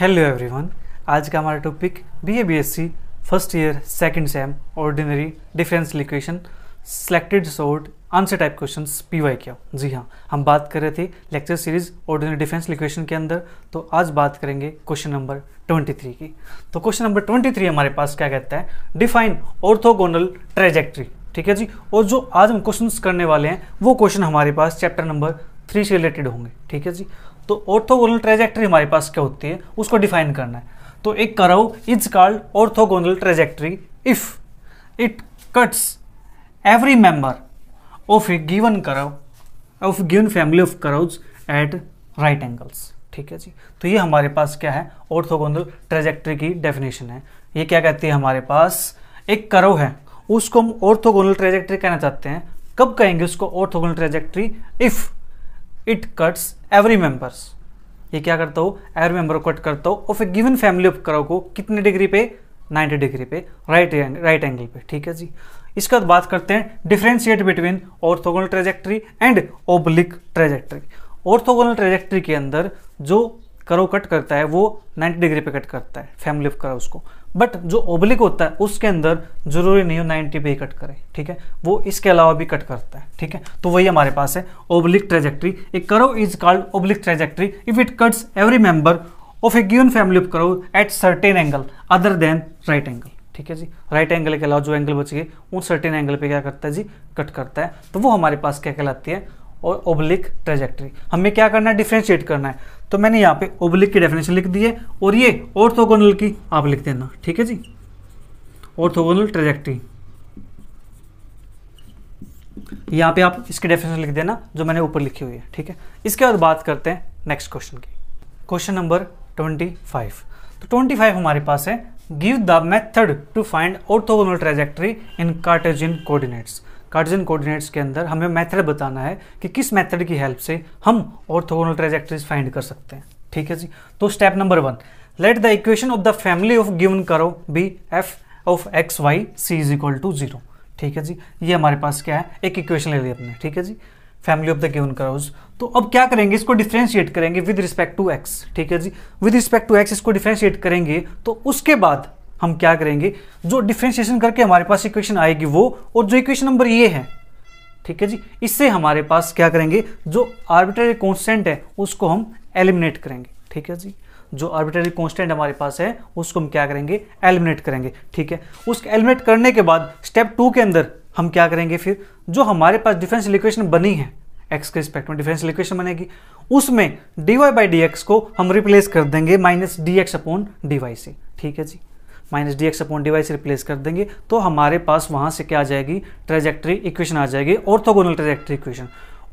hello everyone आज का हमारा topic B A B S C first year second sem ordinary difference equation selected short answer type question P Y Q जी हाँ हम बात कर रहे थे lecture series ordinary difference equation के अंदर तो आज बात करेंगे क्वेश्चन नंबर ट्वेंटी थ्री की तो क्वेश्चन नंबर ट्वेंटी थ्री हमारे पास क्या कहता है डिफाइन ऑर्थोगोनल ट्रेजेक्ट्री ठीक है जी और जो आज हम क्वेश्चन करने वाले हैं वो क्वेश्चन हमारे पास चैप्टर नंबर थ्री से रिलेटेड होंगे ठीक है जी तो ऑर्थोगोनल ट्रेजेक्ट्री हमारे पास क्या होती है उसको डिफाइन करना है तो एक curve is called orthogonal trajectory if it cuts every member of a given curve of given family of curves at right angles ठीक है जी तो ये हमारे पास क्या है ऑर्थोगोनल ट्रेजेक्ट्री की डेफिनेशन है ये क्या कहती है हमारे पास एक करव है उसको हम ऑर्थोगोनल ट्रेजेक्ट्री कहना चाहते हैं कब कहेंगे उसको orthogonal trajectory if it cuts every members ये क्या करता हो एवरी मेंबर को कट करता हो और फिर गिवन फैमिली ऑफ करो को कितने डिग्री पे 90 डिग्री पे राइट राइट एंगल पे ठीक है जी इसके बाद बात करते हैं differentiate between orthogonal trajectory and oblique trajectory orthogonal trajectory के अंदर जो करो कट करता है वो 90 डिग्री पे कट करता है फैमिली ऑफ करो उसको बट जो ओब्लिक होता है उसके अंदर जरूरी नहीं हो 90 पे ही कट करे ठीक है वो इसके अलावा भी कट करता है ठीक है तो वही हमारे पास है oblique trajectory a curve is called oblique trajectory if it cuts every member of a given family of curve at certain angle other than right angle ठीक है जी राइट एंगल के अलावा जो एंगल बच गए उन सर्टेन एंगल पे क्या करता है जी कट करता है तो वो हमारे पास क्या कहलाती है और ओब्लिक ट्रेजेक्ट्री हमें क्या करना है डिफ्रेंशिएट करना है तो मैंने यहाँ पे ओब्लिक की डेफिनेशन लिख दी है और ये ऑर्थोगोनल की आप लिख देना ठीक है जी ऑर्थोगोनल ट्रेजेक्ट्री यहाँ पे आप इसकी डेफिनेशन लिख देना जो मैंने ऊपर लिखी हुई है ठीक है इसके बाद बात करते हैं नेक्स्ट क्वेश्चन की क्वेश्चन नंबर ट्वेंटी फाइव तो ट्वेंटी फाइव हमारे पास है give the method to find orthogonal trajectory in Cartesian coordinates Cartesian coordinates के अंदर हमें मेथड बताना है कि किस मेथड की हेल्प से हम ऑर्थोगोनल ट्रेजेक्ट्रीज फाइंड कर सकते हैं ठीक है जी तो step number one let the equation of the family of given curve be f of x y c is equal to zero ठीक है जी ये हमारे पास क्या है एक इक्वेशन ले ली अपने ठीक है जी family of the given curves तो अब क्या करेंगे इसको डिफ्रेंशिएट करेंगे विद रिस्पेक्ट टू एक्स ठीक है जी विद रिस्पेक्ट टू एक्स इसको डिफ्रेंशिएट करेंगे तो उसके बाद हम क्या करेंगे जो डिफ्रेंशिएशन करके हमारे पास इक्वेशन आएगी वो और जो इक्वेशन नंबर ये है ठीक है जी इससे हमारे पास क्या करेंगे जो आर्बिटरी कॉन्स्टेंट है उसको हम एलिमिनेट करेंगे ठीक है जी जो आर्बिटरी कॉन्स्टेंट हमारे पास है उसको हम क्या करेंगे एलिमिनेट करेंगे ठीक है उसको एलिमिनेट करने के बाद स्टेप टू के अंदर हम क्या करेंगे फिर जो हमारे पास डिफरेंशियल इक्वेशन बनी है एक्स के रिस्पेक्ट में डिफरेंशियल इक्वेशन बनेगी उसमें d y by d x को हम रिप्लेस कर देंगे minus d x upon d y से ठीक है जी minus d x upon d से रिप्लेस कर देंगे तो हमारे पास वहाँ से क्या आ जाएगी ट्रेजेक्ट्री इक्वेशन आ जाएगी orthogonal trajectory equation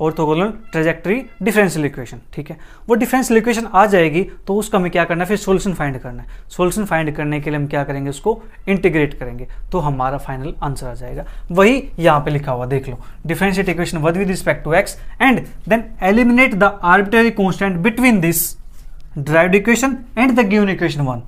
orthogonal trajectory differential equation ठीक है वो डिफरेंशियल इक्वेशन आ जाएगी तो उसका हमें क्या करना है फिर सोल्यूशन फाइंड करना है सोल्यूशन फाइंड करने के लिए हम क्या करेंगे उसको इंटीग्रेट करेंगे तो हमारा फाइनल आंसर आ जाएगा वही यहाँ पे लिखा हुआ देख लो differential equation with with respect to x and then eliminate the arbitrary constant between this derived equation and the given equation one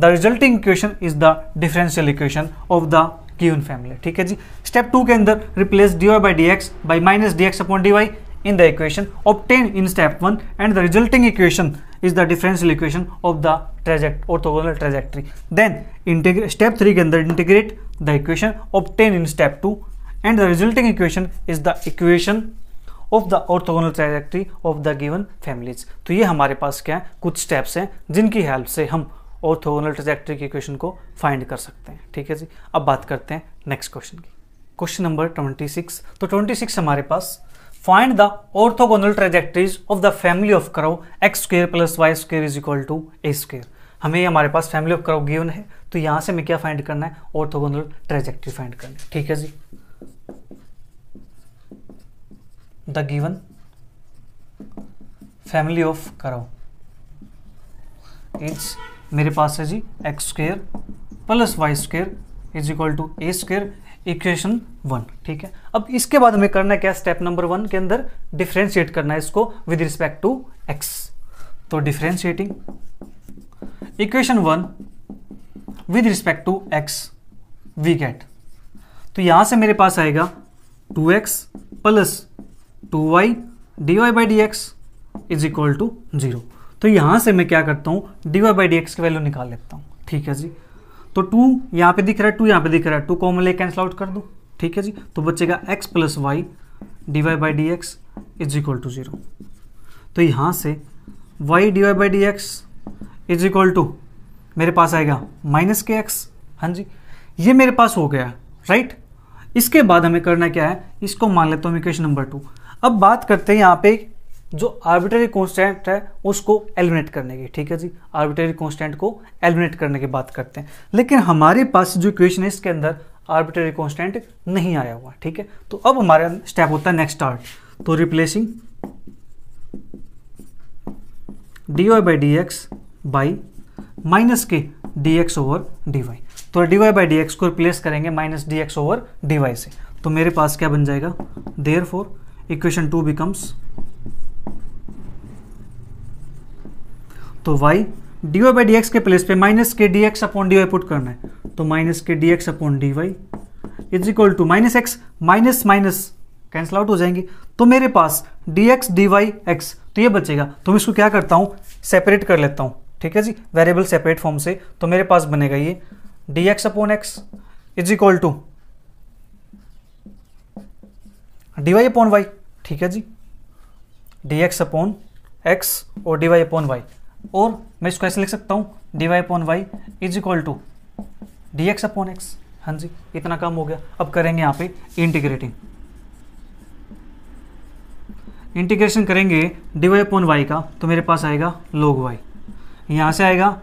the resulting equation is the differential equation of the given family ठीक है जी step two के अंदर replace d y by d x by minus d x upon d y in the equation obtain in step one and the resulting equation is the differential equation of the trajectory orthogonal trajectory then integrate step three के अंदर integrate the equation obtain in step two and the resulting equation is the equation of the orthogonal trajectory of the given families तो ये हमारे पास क्या है कुछ steps हैं जिनकी हेल्प से हम ऑर्थोगोनल ट्रजेक्ट्री के इक्वेशन को फाइंड कर सकते हैं ठीक है जी अब बात करते हैं नेक्स्ट क्वेश्चन की क्वेश्चन नंबर 26 तो 26 हमारे पास find the orthogonal trajectories of the family of curve x square plus y square is equal to a square हमें हमारे पास फैमिली ऑफ करो गिवन है तो यहाँ से हमें क्या फाइंड करना है ऑर्थोगोनल ट्रेजेक्ट्री फाइंड करना है ठीक है जी the given family of curve is मेरे पास है जी x square plus y square is equal to a square equation one ठीक है अब इसके बाद हमें करना है क्या स्टेप नंबर वन के अंदर डिफ्रेंशिएट करना है इसको विद रिस्पेक्ट टू एक्स तो differentiating equation one with respect to x we get तो यहां से मेरे पास आएगा two x plus two y d y by d x is equal to zero तो यहाँ से मैं क्या करता हूँ d y by d x की वैल्यू निकाल लेता हूँ ठीक है जी तो टू यहाँ पे दिख रहा है टू यहाँ पे दिख रहा है टू कॉमन ले कैंसिल आउट कर दो ठीक है जी तो बचेगा x plus y d y by d x is equal to zero तो यहाँ से y d y by d x is equal to मेरे पास आएगा माइनस के एक्स हाँ जी ये मेरे पास हो गया राइट इसके बाद हमें करना क्या है इसको मान लेता हूँ इक्वेशन नंबर टू अब बात करते हैं यहाँ पे जो आर्बिटरी कॉन्स्टेंट है उसको एलिमिनेट करने की ठीक है जी आर्बिटरी कॉन्स्टेंट को एलिमिनेट करने की बात करते हैं लेकिन हमारे पास जो इक्वेशन है इसके अंदर आर्बिटरी कॉन्स्टेंट नहीं आया हुआ ठीक है तो अब हमारा स्टेप होता है नेक्स्ट आर्ट तो replacing d y by d x by minus k d x over d y तो d y by d x को रिप्लेस करेंगे minus d x over d y से तो मेरे पास क्या बन जाएगा therefore equation two becomes तो y d y by d x के प्लेस पे minus k d x upon d y put करना है तो minus k d x upon d y is equal to minus x minus minus cancel out हो जाएंगे तो मेरे पास d x d y x तो ये बचेगा तो मैं इसको क्या करता हूँ सेपरेट कर लेता हूँ ठीक है जी वेरिएबल सेपरेट फॉर्म से तो मेरे पास बनेगा ये d x upon x is equal to d y upon y ठीक है जी डी एक्स अपॉन एक्स और डी वाई अपॉन वाई और मैं इसको ऐसे लिख सकता हूँ d y upon y is equal to d x upon x हाँ जी इतना काम हो गया अब करेंगे यहाँ पे इंटीग्रेटिंग इंटीग्रेशन करेंगे डी वाई अपॉन वाई का तो मेरे पास आएगा लोग वाई यहाँ से आएगा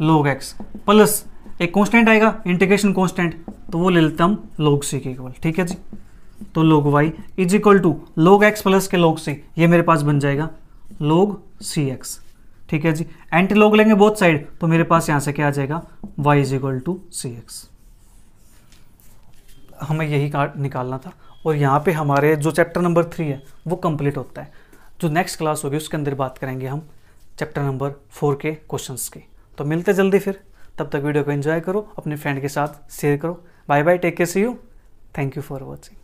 लोग एक्स प्लस एक कॉन्स्टेंट आएगा इंटीग्रेशन कॉन्स्टेंट तो वो ले लेता हम लोग सी के इक्वल ठीक है जी तो log y is equal to log x plus के लोग सी ये मेरे पास बन जाएगा लोग सी एक्स ठीक है जी एंटी लॉग लेंगे बोथ साइड तो मेरे पास यहाँ से क्या आ जाएगा y is equal to c x हमें यही कार्ड निकालना था और यहाँ पे हमारे जो चैप्टर नंबर थ्री है वो कंप्लीट होता है जो नेक्स्ट क्लास होगी उसके अंदर बात करेंगे हम चैप्टर नंबर फोर के क्वेश्चन की तो मिलते जल्दी फिर तब तक वीडियो को एंजॉय करो अपने फ्रेंड के साथ शेयर करो bye bye take care see you thank you for watching